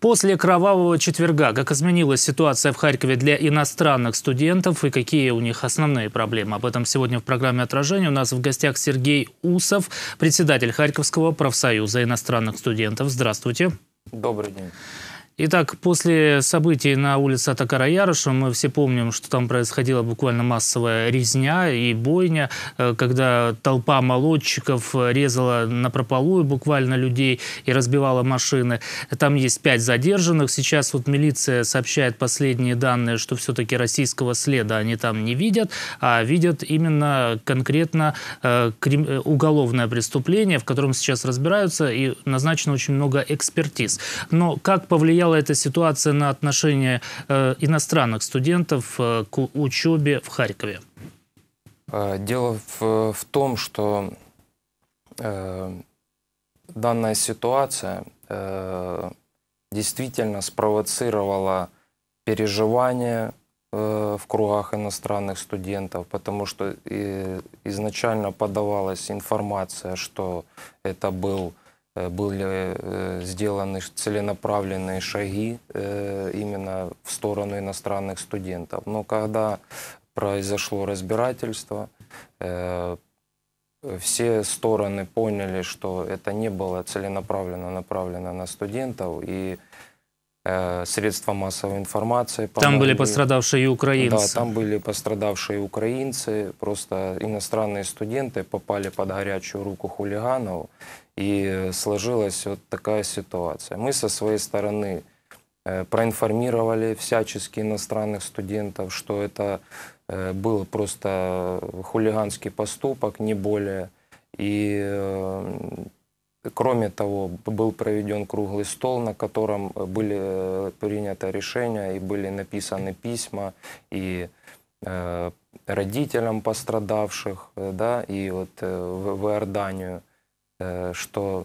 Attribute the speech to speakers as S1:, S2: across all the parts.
S1: После кровавого четверга, как изменилась ситуация в Харькове для иностранных студентов и какие у них основные проблемы? Об этом сегодня в программе «Отражение» у нас в гостях Сергей Усов, председатель Харьковского профсоюза иностранных студентов. Здравствуйте. Добрый день. Итак, после событий на улице Атакара Яроша, мы все помним, что там происходила буквально массовая резня и бойня, э, когда толпа молодчиков резала на прополую буквально людей и разбивала машины. Там есть пять задержанных. Сейчас вот милиция сообщает последние данные, что все-таки российского следа они там не видят, а видят именно конкретно э, э, уголовное преступление, в котором сейчас разбираются, и назначено очень много экспертиз. Но как повлиял повлияла эта ситуация на отношение э, иностранных
S2: студентов э, к учебе в Харькове? Э, дело в, в том, что э, данная ситуация э, действительно спровоцировала переживания э, в кругах иностранных студентов, потому что изначально подавалась информация, что это был Э, были э, сделаны целенаправленные шаги э, именно в сторону иностранных студентов. Но когда произошло разбирательство, все стороны поняли, что это не было целенаправленно направлено на студентов, и средства массовой информации. Там были пострадавшие
S1: украинцы. Да, там
S2: были пострадавшие украинцы. Просто иностранные студенты попали под горячую руку хулиганов. И сложилась вот такая ситуация. Мы со своей стороны э, проинформировали всячески иностранных студентов, что это э, был просто хулиганский поступок, не более. И э, кроме того, был проведен круглый стол, на котором были приняты решения и были написаны письма и родителям пострадавших, да, и вот в, в Иорданию. Э, что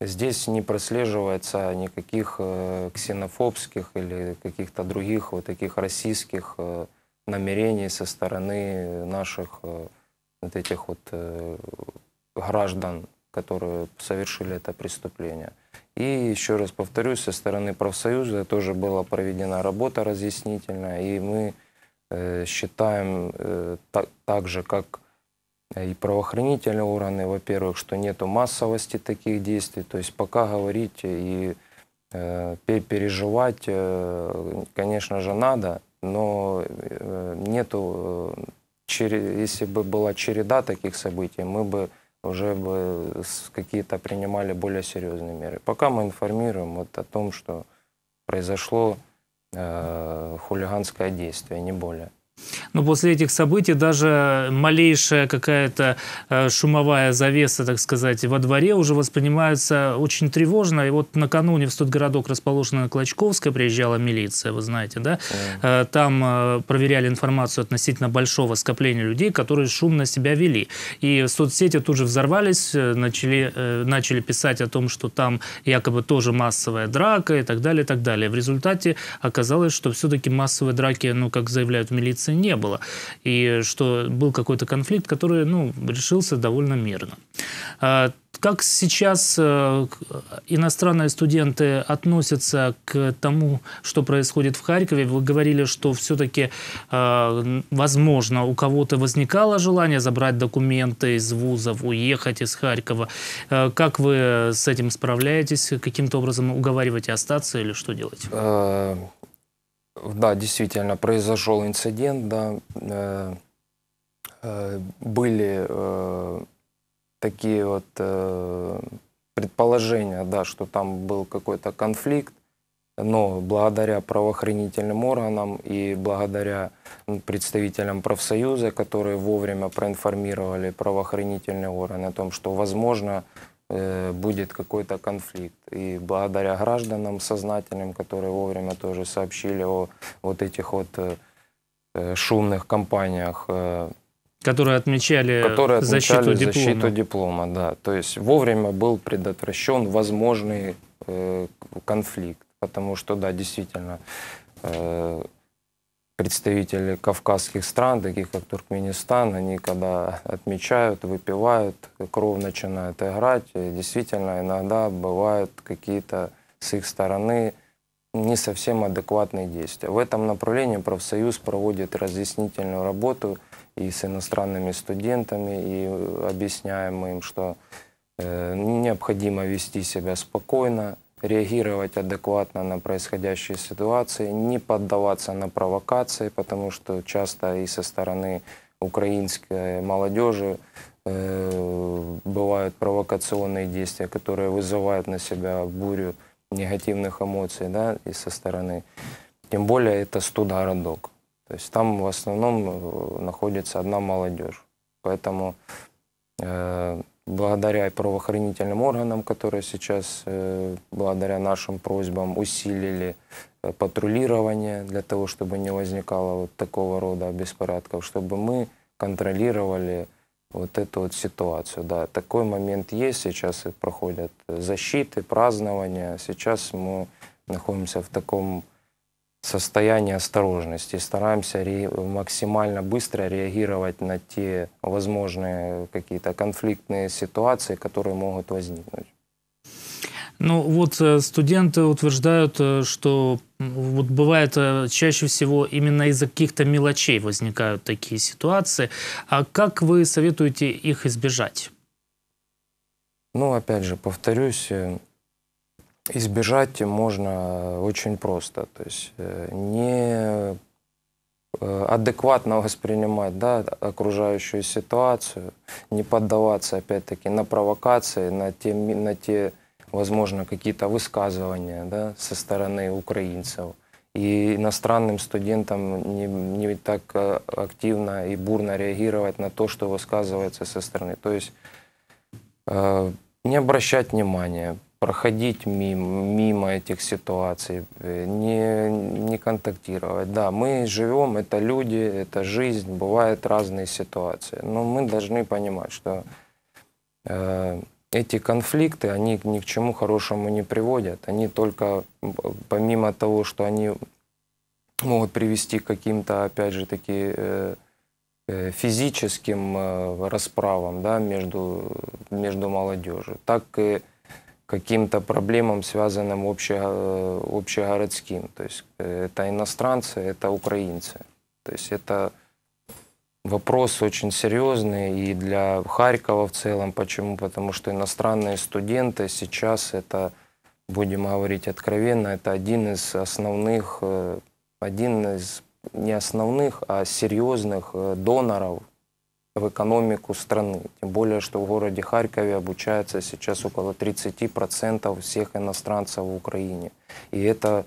S2: здесь не прослеживается никаких э, ксенофобских или каких-то других вот таких российских э, намерений со стороны наших вот этих вот граждан, которые совершили это преступление. И еще раз повторюсь, со стороны профсоюза тоже была проведена работа разъяснительная, и мы считаем так, так же, как и правоохранительные органы, во-первых, что нет массовости таких действий. То есть пока говорить и э, переживать, э, конечно же, надо, но э, нету, э, если бы была череда таких событий, мы бы уже бы какие-то принимали более серьезные меры. Пока мы информируем вот о том, что произошло э, хулиганское действие, не более.
S1: Но после этих событий даже малейшая какая-то э, шумовая завеса, так сказать, во дворе уже воспринимается очень тревожно. И вот накануне в Студгородок, расположенный на Клочковской, приезжала милиция, вы знаете, да? Э, там э, проверяли информацию относительно большого скопления людей, которые шумно себя вели. И соцсети тут же взорвались, начали, начали писать о том, что там якобы тоже массовая драка и так далее, и так далее. В результате оказалось, что все-таки массовые драки, ну, как заявляют в милиции, разницы не было. И что был какой-то конфликт, который ну, решился довольно мирно. А, как сейчас э, иностранные студенты относятся к тому, что происходит в Харькове? Вы говорили, что все-таки, э, возможно, у кого-то возникало желание забрать документы из вузов, уехать из Харькова. Э, как вы с этим справляетесь? Каким-то образом
S2: уговариваете остаться или что делать? А, да, действительно, произошел инцидент, да. Э, э, были э, такие вот предположения, да, что там был какой-то конфликт, но благодаря правоохранительным органам и благодаря представителям профсоюза, которые вовремя проинформировали правоохранительные органы о том, что возможно Э, будет какой-то конфликт. И благодаря гражданам сознательным, которые вовремя тоже сообщили о вот этих вот э, э, шумных кампаниях,
S1: которые отмечали, которые отмечали защиту, диплома. защиту
S2: диплома, да. То есть вовремя был предотвращен возможный конфликт, потому что, да, действительно, представители кавказских стран, таких как Туркменистан, они когда отмечают, выпивают, кровь начинает играть, и действительно иногда бывают какие-то с их стороны не совсем адекватные действия. В этом направлении профсоюз проводит разъяснительную работу и с иностранными студентами, и объясняем им, что э, необходимо вести себя спокойно, реагировать адекватно на происходящие ситуации, не поддаваться на провокации, потому что часто и со стороны украинской молодежи э, бывают провокационные действия, которые вызывают на себя бурю негативных эмоций, да, и со стороны. Тем более это студа студгородок. То есть там в основном э, находится одна молодежь. Поэтому э, благодаря правоохранительным органам, которые сейчас, э, благодаря нашим просьбам, усилили э, патрулирование для того, чтобы не возникало вот такого рода беспорядков, чтобы мы контролировали вот эту вот ситуацию. Да, такой момент есть, сейчас и проходят э, защиты, празднования. Сейчас мы находимся в таком состояние осторожности. Стараемся ре- максимально быстро реагировать на те возможные какие-то конфликтные ситуации, которые могут возникнуть.
S1: Ну вот э, студенты утверждают, э, что вот бывает э, чаще всего именно из-за каких-то мелочей возникают такие ситуации. А как вы советуете их избежать?
S2: Ну, опять же, повторюсь, избежать можно э, очень просто. То есть э, не э, адекватно воспринимать да, окружающую ситуацию, не поддаваться, опять-таки, на провокации, на те, на те возможно, какие-то высказывания да, со стороны украинцев. И иностранным студентам не, не так активно и бурно реагировать на то, что высказывается со стороны. То есть э, не обращать внимания, проходить мимо, мимо этих ситуаций, э, не, не контактировать. Да, мы живем, это люди, это жизнь, бывают разные ситуации. Но мы должны понимать, что э, эти конфликты, они ни к чему хорошему не приводят. Они только, помимо того, что они могут привести к каким-то, опять же, таки э, э физическим э, расправам да, между, между молодежью, так и каким-то проблемам, связанным обще, э, общегородским. То есть э, это иностранцы, это украинцы. То есть это вопрос очень серьезный и для Харькова в целом. Почему? Потому что иностранные студенты сейчас это, будем говорить откровенно, это один из основных, э, один из не основных, а серьезных доноров в экономику страны. Тем более, что в городе Харькове обучается сейчас около 30% всех иностранцев в Украине. И это,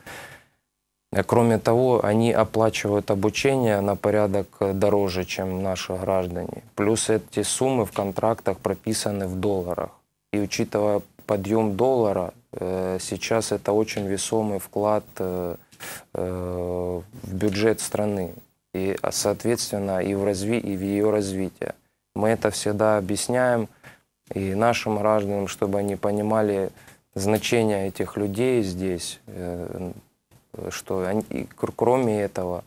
S2: э, кроме того, они оплачивают обучение на порядок э, дороже, чем наши граждане. Плюс эти суммы в контрактах прописаны в долларах. И учитывая подъем доллара, э, сейчас это очень весомый вклад в бюджет страны и, соответственно, и в, разви и в ее развитие. Мы это всегда объясняем и нашим гражданам, чтобы они понимали значение этих людей здесь, э, что они, кроме этого,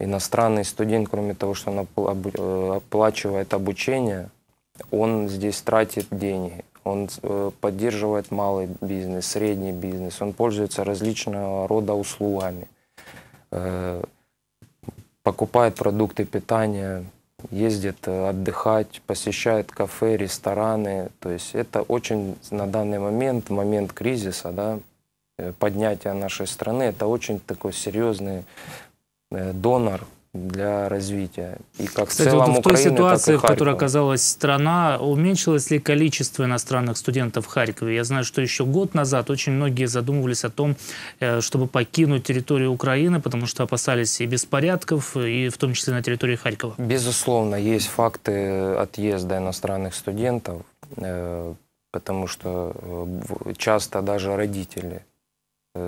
S2: иностранный студент, кроме того, что он э, оплачивает обучение, он здесь тратит деньги, он э, поддерживает малый бизнес, средний бизнес, он пользуется различного рода услугами покупает продукты питания, ездит э, отдыхать, посещает кафе, рестораны. То есть это очень на данный момент, момент кризиса, да, э, поднятия нашей страны, это очень такой серьезный э, донор для развития. И как Кстати, в целом вот в той Украины, ситуации, в которой
S1: оказалась страна, уменьшилось ли количество иностранных студентов в Харькове? Я знаю, что еще год назад очень многие задумывались о том, э, чтобы покинуть территорию Украины, потому что опасались и беспорядков, и в том числе на территории Харькова.
S2: Безусловно, есть факты отъезда иностранных студентов, э, потому что э, часто даже родители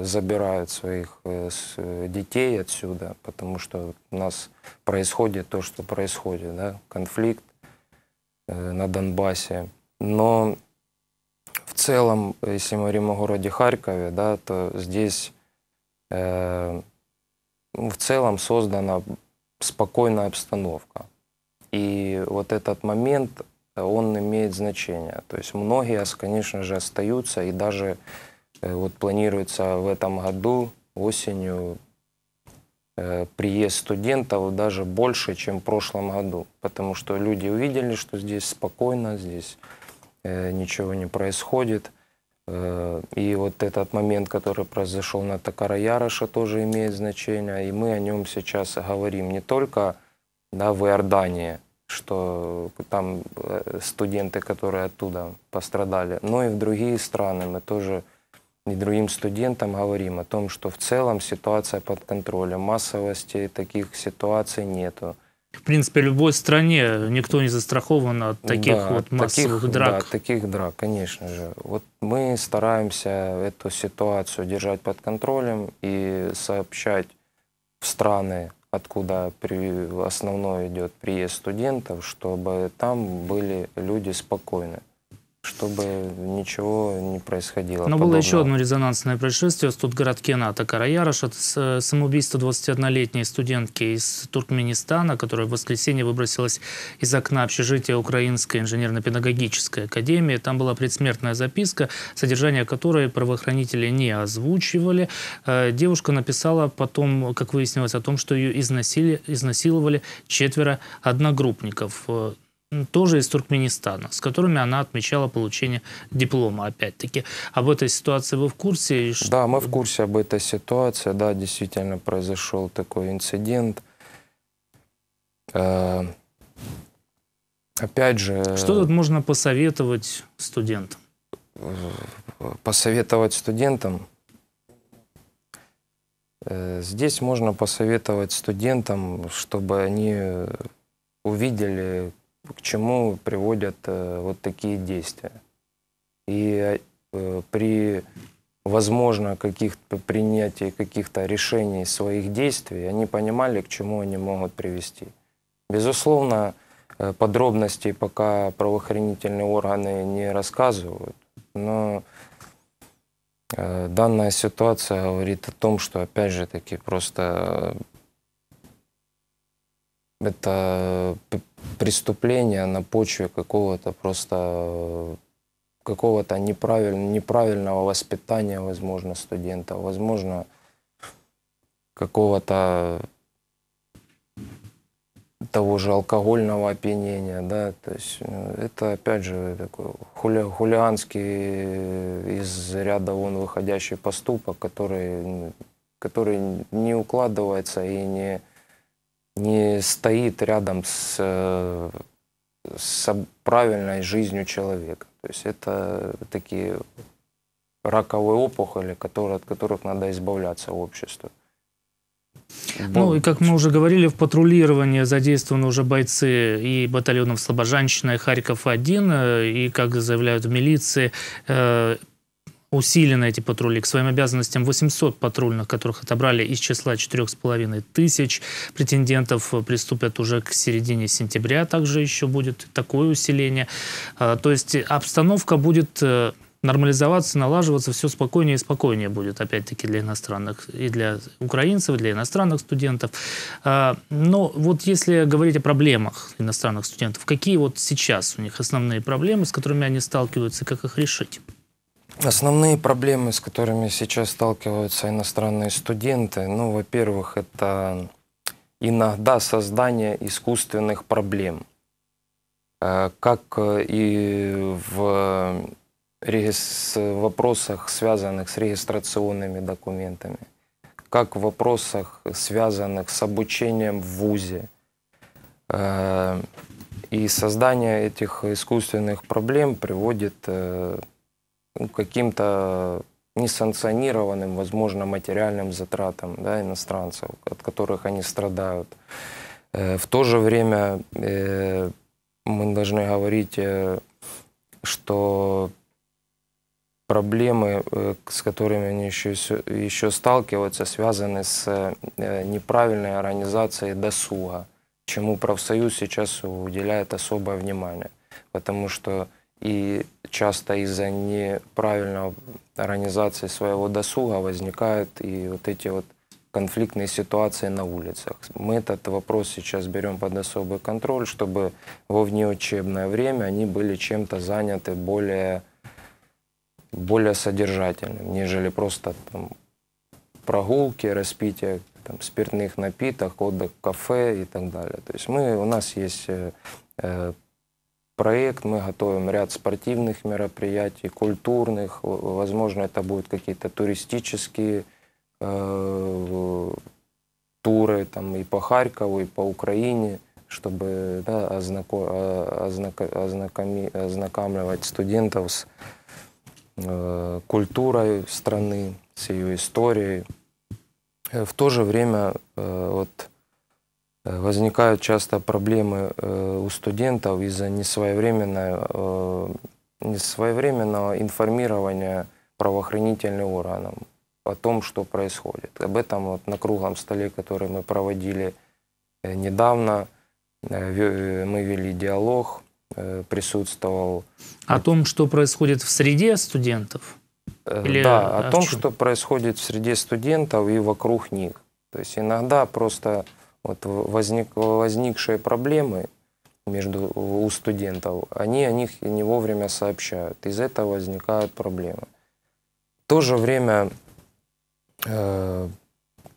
S2: забирают своих э, э, детей отсюда, потому что у нас происходит то, что происходит, да, конфликт э, на Донбассе. Но в целом, если мы говорим о городе Харькове, да, то здесь э, в целом создана спокойная обстановка. И вот этот момент, он имеет значение. То есть многие, конечно же, остаются и даже Э, вот планируется в этом году осенью э, приезд студентов даже больше, чем в прошлом году, потому что люди увидели, что здесь спокойно, здесь э, ничего не происходит. И вот этот момент, который произошел на такара тоже имеет значение. И мы о нем сейчас говорим не только да, в Иордании, что там студенты, которые оттуда пострадали, но и в другие страны. Мы тоже говорим и другим студентам говорим о том, что в целом ситуация под контролем, массовости таких ситуаций нету.
S1: В принципе, в любой стране никто не застрахован от таких да, вот массовых таких, драк. Да,
S2: таких драк, конечно же. Вот мы стараемся эту ситуацию держать под контролем и сообщать в страны, откуда при, основной идет приезд студентов, чтобы там были люди спокойны чтобы ничего не происходило. Но подобного. было еще
S1: одно резонансное происшествие в Студгородке на Караярош. Это э, самоубийство 21-летней студентки из Туркменистана, которая в воскресенье выбросилась из окна общежития Украинской инженерно-педагогической академии. Там была предсмертная записка, содержание которой правоохранители не озвучивали. Э, девушка написала потом, как выяснилось, о том, что ее изнасили, изнасиловали четверо одногруппников. Э, тоже из Туркменистана, с которыми она отмечала получение диплома, опять-таки. Об этой ситуации вы в курсе?
S2: Да, мы в курсе об этой ситуации. Да, действительно произошел такой инцидент. Э, опять же... Что тут можно посоветовать студентам? Посоветовать студентам? Э, здесь можно посоветовать студентам, чтобы они увидели к чему приводят э, вот такие действия. И э, при, возможно, каких-то принятии каких-то решений своих действий, они понимали, к чему они могут привести. Безусловно, э, подробностей пока правоохранительные органы не рассказывают, но данная ситуация говорит о том, что, опять же таки, просто это э, преступление на почве какого-то просто э, какого-то неправиль, неправильного воспитания, возможно, студента, возможно, какого-то того же алкогольного опьянения, да, то есть э, это, опять же, такой хули, хулиганский из ряда вон выходящий поступок, который, который не укладывается и не, не стоит рядом с, э, с правильной жизнью человека. То есть это такие раковые опухоли, которые, от которых надо избавляться обществу.
S1: Ну и как мы уже говорили, в патрулировании задействованы уже бойцы и батальонов Слобожанщина, и Харьков-1, э, и, как заявляют в милиции, э, усилены эти патрули. К своим обязанностям 800 патрульных, которых отобрали из числа 4,5 тысяч. Претендентов э, приступят уже к середине сентября. Также еще будет такое усиление. А, то есть обстановка будет э, нормализоваться, налаживаться, все спокойнее и спокойнее будет, опять-таки, для иностранных, и для украинцев, и для иностранных студентов. А, но вот если говорить о проблемах иностранных студентов, какие вот сейчас у них основные проблемы, с которыми они сталкиваются, как их решить?
S2: Основные проблемы, с которыми сейчас сталкиваются иностранные студенты, ну, во-первых, это иногда создание искусственных проблем. Э, как э, и в вопросах, связанных с регистрационными документами, как в вопросах, связанных с обучением в ВУЗе. Э, и создание этих искусственных проблем приводит каким-то несанкционированным, возможно, материальным затратам да, иностранцев, от которых они страдают. Э, в то же время э, мы должны говорить, э, что проблемы, с которыми они еще, еще сталкиваются, связаны с неправильной организацией досуга, чему профсоюз сейчас уделяет особое внимание. Потому что и часто из-за неправильной организации своего досуга возникают и вот эти вот конфликтные ситуации на улицах. Мы этот вопрос сейчас берем под особый контроль, чтобы во внеучебное время они были чем-то заняты более, более содержательным, нежели просто там, прогулки, распитие там, спиртных напиток, отдых в кафе и так далее. То есть мы, у нас есть э, э проект, мы готовим ряд спортивных мероприятий, культурных, возможно, это будут какие-то туристические э, туры там, и по Харькову, и по Украине, чтобы да, ознако, ознако, ознакоми, ознакомливать студентов с э, культурой страны, с ее историей. Э, в то же время э, вот, Э, возникают часто проблемы э, у студентов из-за несвоевременного, э, несвоевременного информирования правоохранительным органам о том, что происходит. Об этом вот на круглом столе, который мы проводили недавно, мы вели диалог, присутствовал.
S1: О том, что происходит в среде студентов?
S2: Или да, о, о том, чем? что происходит в среде студентов и вокруг них. То есть иногда просто вот возник, возникшие проблемы между у студентов, они о них не вовремя сообщают. Из этого возникают проблемы. В то же время э,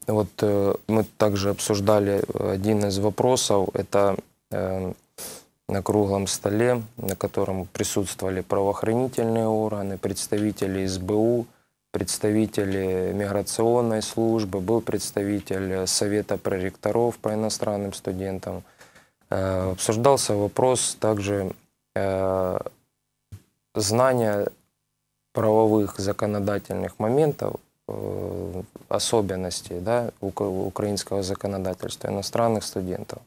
S2: вот э, мы также обсуждали один из вопросов, это э, на круглом столе, на котором присутствовали правоохранительные органы, представители СБУ, представитель э, миграционной службы, был представитель э, Совета проректоров по иностранным студентам. Э, обсуждался вопрос также знания правовых законодательных моментов, особенностей да, украинского законодательства, иностранных студентов.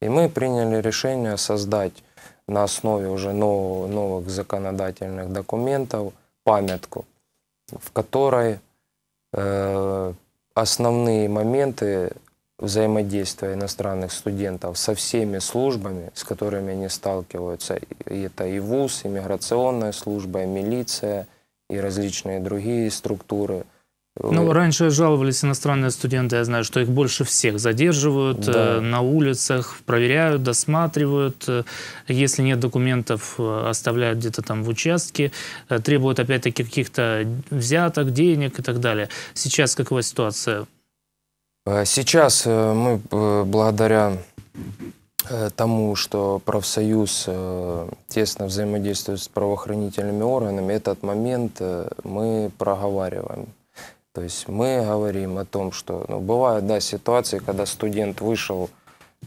S2: И мы приняли решение создать на основе уже новых законодательных документов памятку – в которой э, основные моменты взаимодействия иностранных студентов со всеми службами, с которыми они сталкиваются, и это и ВУЗ, и миграционная служба, и милиция, и различные другие структуры – ну,
S1: раньше жаловались иностранные студенты, я знаю, что их больше всех задерживают э, да. э, на улицах, проверяют, досматривают. Э, если нет документов, э, оставляют где-то там в участке, э, требуют опять-таки каких-то взяток, денег и так далее. Сейчас какова ситуация?
S2: А сейчас э, мы э, благодаря тому, что профсоюз тесно взаимодействует с правоохранительными органами, этот момент мы проговариваем. То есть мы говорим о том, что ну, бывают да, ситуации, когда студент вышел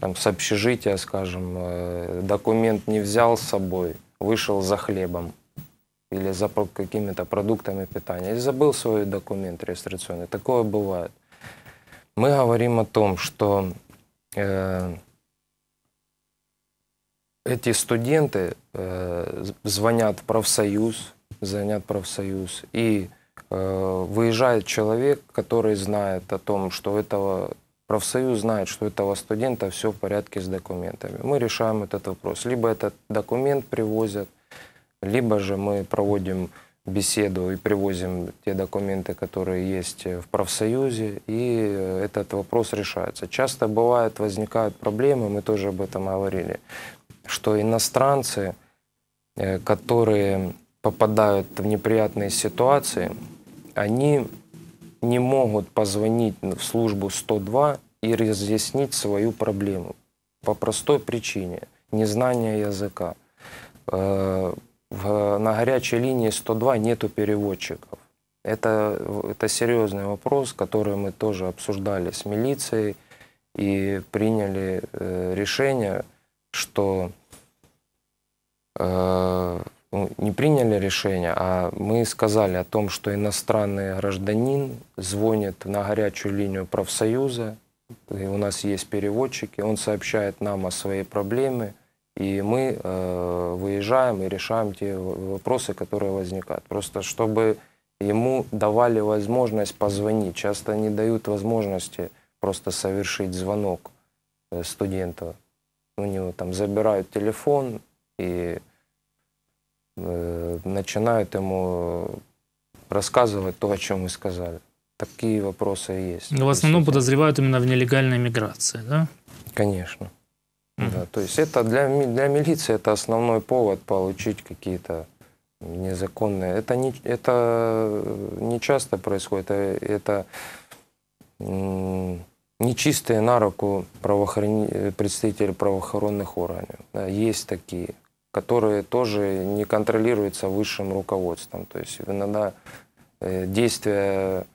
S2: там, с общежития, скажем, э, документ не взял с собой, вышел за хлебом или за какими-то продуктами питания, и забыл свой документ регистрационный. Такое бывает. Мы говорим о том, что э, эти студенты э, звонят в профсоюз, звонят в профсоюз и Э, выезжает человек, который знает о том, что этого профсоюз знает, что этого студента все в порядке с документами. Мы решаем этот вопрос. Либо этот документ привозят, либо же мы проводим беседу и привозим те документы, которые есть в профсоюзе, и этот вопрос решается. Часто бывает, возникают проблемы, мы тоже об этом говорили, что иностранцы, э, которые попадают в неприятные ситуации, они не могут позвонить в службу 102 и разъяснить свою проблему. По простой причине – незнание языка. Э, на горячей линии 102 нету переводчиков. Это, это серьезный вопрос, который мы тоже обсуждали с милицией и приняли э, решение, что э, ну, не приняли решение, а мы сказали о том, что иностранный гражданин звонит на горячую линию профсоюза, и у нас есть переводчики, он сообщает нам о своей проблеме, и мы э, выезжаем и решаем те вопросы, которые возникают. Просто чтобы ему давали возможность позвонить. Часто не дают возможности просто совершить звонок э, студенту. У него там забирают телефон и Э, начинают ему рассказывать то, о чем мы сказали. Такие вопросы есть.
S1: Но в основном подозревают именно в нелегальной миграции, да?
S2: Конечно. Угу. Да, то есть это для, для милиции это основной повод получить какие-то незаконные. Это не, это э, не часто происходит, а это, это нечистые на руку правоохран... Э, представители правоохранных органов. Да, есть такие, которые тоже не контролируются высшим руководством. То есть иногда э, действия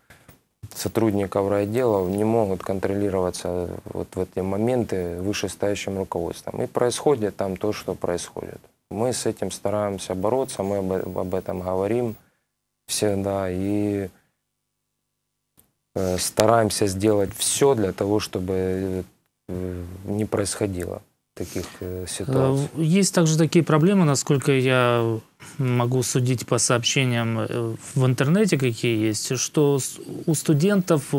S2: сотрудников райотделов не могут контролироваться вот в эти моменты вышестоящим руководством. И происходит там то, что происходит. Мы с этим стараемся бороться, мы об этом говорим всегда и э, стараемся сделать все для того, чтобы э, не происходило таких э, э, ситуаций?
S1: Есть также такие проблемы, насколько я могу судить по сообщениям э, в интернете, какие есть, что у студентов,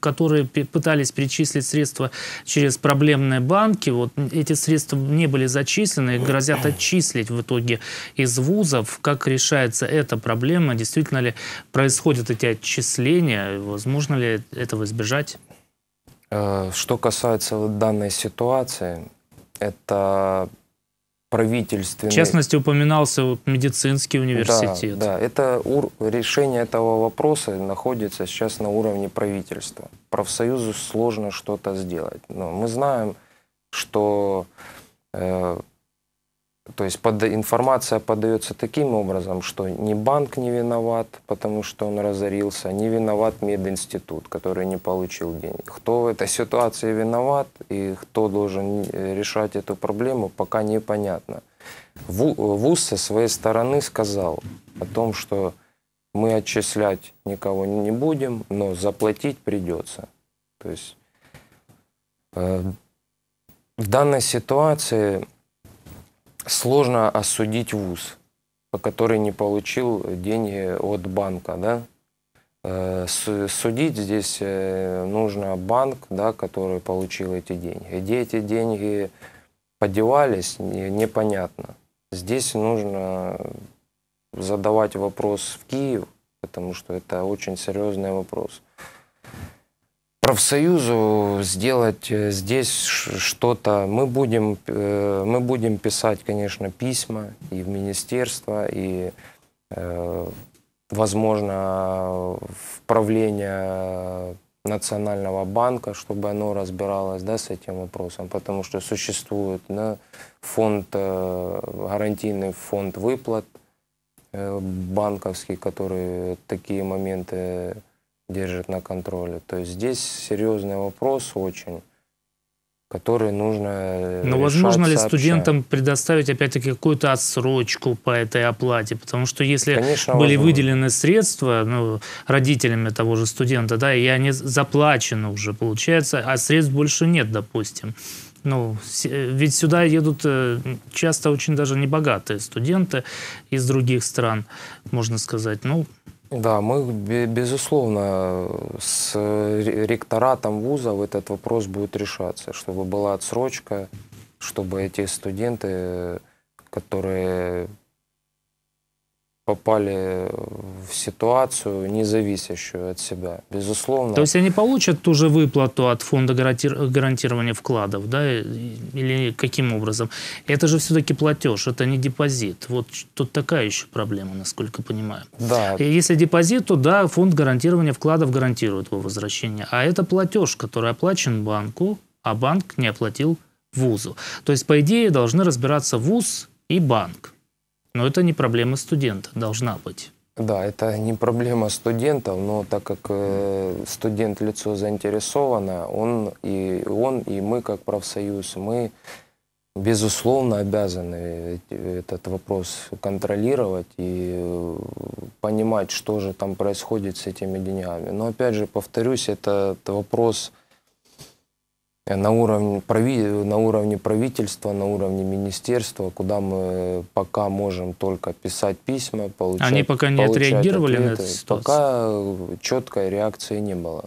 S1: которые пытались перечислить средства через проблемные банки, вот эти средства не были зачислены, и грозят отчислить в итоге из вузов. Как решается эта проблема? Действительно ли происходят эти отчисления?
S2: Возможно ли этого избежать? Что касается данной ситуации, это правительственный... Честность
S1: частности, упоминался медицинский университет.
S2: Да, да. это ур... решение этого вопроса находится сейчас на уровне правительства. Профсоюзу сложно что-то сделать. Но мы знаем, что э, то есть под, информация подается таким образом, что ни банк не виноват, потому что он разорился, не виноват мединститут, который не получил денег. Кто в этой ситуации виноват и кто должен э, решать эту проблему, пока непонятно. ВУЗ со своей стороны сказал о том, что мы отчислять никого не будем, но заплатить придется. То есть э, в данной ситуации сложно осудить вуз, который не получил деньги от банка, да. Э, судить здесь э, нужно банк, да, который получил эти деньги. Где эти деньги подевались, непонятно. Здесь нужно задавать вопрос в Киев, потому что это очень серьезный вопрос профсоюзу сделать э, здесь что-то. Мы будем, э, мы будем писать, конечно, письма и в министерство, и, э, возможно, в правление Национального банка, чтобы оно разбиралось да, с этим вопросом, потому что существует да, фонд, гарантийный фонд выплат банковский, который такие моменты держит на контроле. То есть здесь серьезный вопрос очень который нужно э, Но возможно ли студентам
S1: предоставить опять-таки какую-то отсрочку по этой оплате? Потому что если Конечно, были возможно. выделены средства ну, родителями того же студента, да, и они заплачены уже, получается, а средств больше нет, допустим. Ну, ведь сюда едут э, часто очень даже небогатые студенты из других стран, можно сказать. Ну,
S2: да, мы, безусловно, с ректоратом вузов этот вопрос будет решаться, чтобы была отсрочка, чтобы эти студенты, которые попали в ситуацию, не зависящую от себя, безусловно. То есть
S1: они получат ту же выплату от фонда гарантирования вкладов, да, или каким образом? Это же все-таки платеж, это не депозит. Вот тут такая еще проблема, насколько понимаю. Да. И если депозит, то да, фонд гарантирования вкладов гарантирует его возвращение, а это платеж, который оплачен банку, а банк не оплатил вузу. То есть, по идее, должны разбираться вуз и банк. Но это не проблема студента, должна быть.
S2: Да, это не проблема студентов, но так как э, студент лицо заинтересовано, он и он и мы как профсоюз, мы безусловно обязаны этот вопрос контролировать и э, понимать, что же там происходит с этими деньгами. Но опять же, повторюсь, это вопрос Э, на уровне, на уровне правительства, на уровне министерства, куда мы э, пока можем только писать письма, получать Они пока не отреагировали ответы. на эту ситуацию? Пока четкой реакции не было.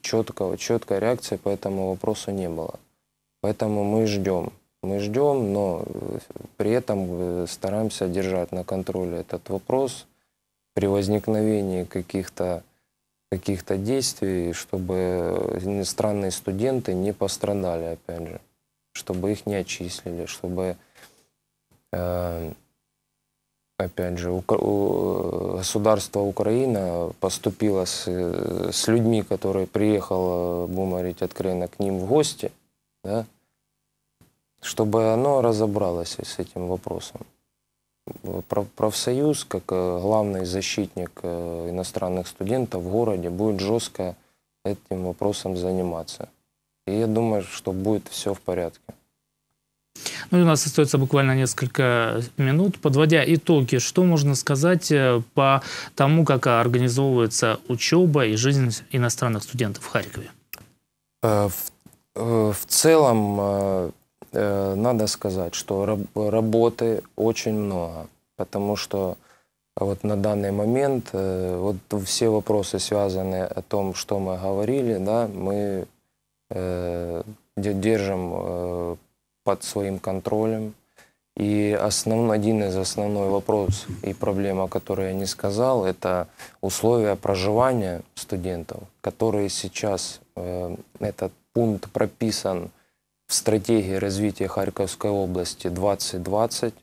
S2: Четкого, четкой реакции по этому вопросу не было. Поэтому мы ждем. Мы ждем, но э, при этом стараемся держать на контроле этот вопрос. При возникновении каких-то каких-то действий, чтобы иностранные студенты не пострадали, опять же, чтобы их не отчислили, чтобы, э, опять же, у, у, государство Украина поступило с, с людьми, которые приехал, будем говорить откровенно, к ним в гости, да, чтобы оно разобралось с этим вопросом профсоюз, как э, главный защитник э, иностранных студентов в городе, будет жестко этим вопросом заниматься. И я думаю, что будет все в порядке.
S1: Ну у нас остается буквально несколько минут. Подводя итоги, что можно сказать э, по тому, как организовывается учеба и жизнь иностранных студентов в Харькове?
S2: В, в целом Э, надо сказать, что работы очень много, потому что вот на данный момент э, вот все вопросы, связанные о том, что мы говорили, да, мы э, держим под своим контролем. И основной, один из основной вопросов и проблема, о которой я не сказал, это условия проживания студентов, которые сейчас, этот пункт прописан в стратегии развития Харьковской области 2020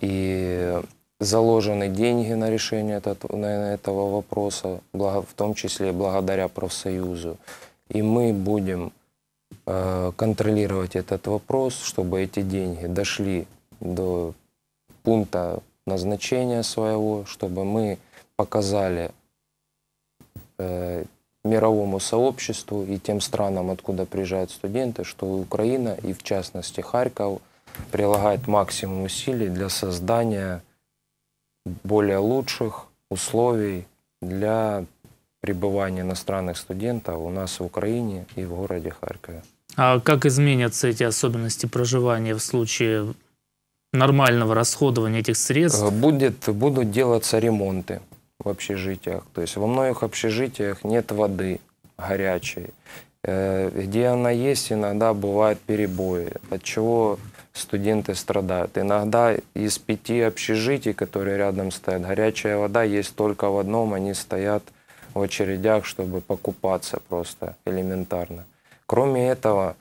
S2: и заложены деньги на решение этого вопроса, в том числе благодаря профсоюзу. И мы будем э, контролировать этот вопрос, чтобы эти деньги дошли до пункта назначения своего, чтобы мы показали э, мировому сообществу и тем странам, откуда приезжают студенты, что Украина и в частности Харьков прилагает максимум усилий для создания более лучших условий для пребывания иностранных студентов у нас в Украине и в городе Харькове.
S1: А как изменятся эти
S2: особенности проживания
S1: в случае нормального расходования этих средств? Э,
S2: будет, будут делаться ремонты в общежитиях. То есть во многих общежитиях нет воды горячей. Э, где она есть, иногда бывают перебои, от чего студенты страдают. Иногда из пяти общежитий, которые рядом стоят, горячая вода есть только в одном, они стоят в очередях, чтобы покупаться просто элементарно. Кроме этого,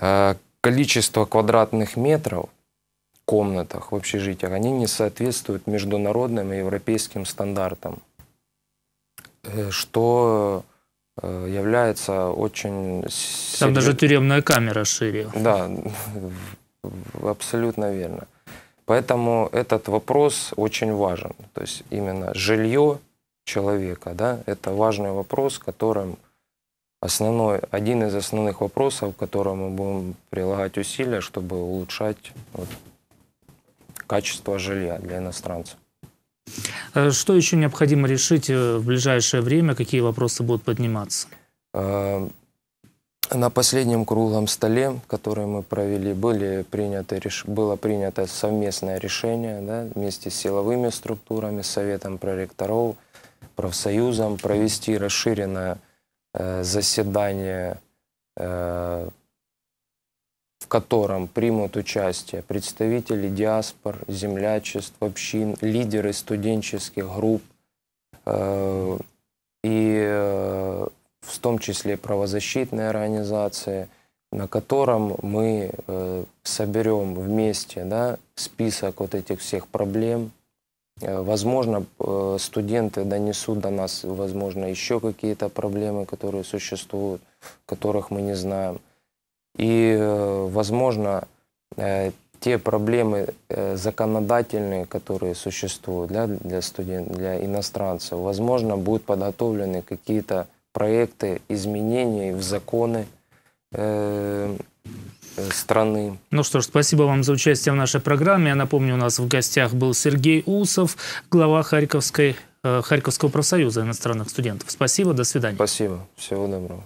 S2: э, количество квадратных метров комнатах, в общежитиях, они не соответствуют международным и европейским стандартам, э, что э, является очень... Там серьез... даже
S1: тюремная камера шире.
S2: Да, абсолютно верно. Поэтому этот вопрос очень важен. То есть именно жилье человека, да, это важный вопрос, которым основной, один из основных вопросов, к которому мы будем прилагать усилия, чтобы улучшать вот, качество жилья для иностранцев.
S1: Э, что еще необходимо решить э, в ближайшее время? Какие вопросы
S2: будут подниматься? Э, на последнем круглом столе, который мы провели, были приняты, было принято совместное решение да, вместе с силовыми структурами, советом проректоров, профсоюзом провести расширенное заседание в котором примут участие представители диаспор, землячеств, общин, лидеры студенческих групп э, и э, в том числе правозащитные организации, на котором мы э, соберем вместе да, список вот этих всех проблем. Возможно, студенты донесут до нас, возможно, еще какие-то проблемы, которые существуют, которых мы не знаем. И, э, возможно, э, те проблемы э, законодательные, которые существуют для, для студентов, для иностранцев, возможно, будут подготовлены какие-то проекты изменений в законы э, страны.
S1: Ну что ж, спасибо вам за участие в нашей программе. Я напомню, у нас в гостях был Сергей Усов, глава Харьковской, э, Харьковского профсоюза иностранных студентов. Спасибо, до свидания.
S2: Спасибо, всего доброго.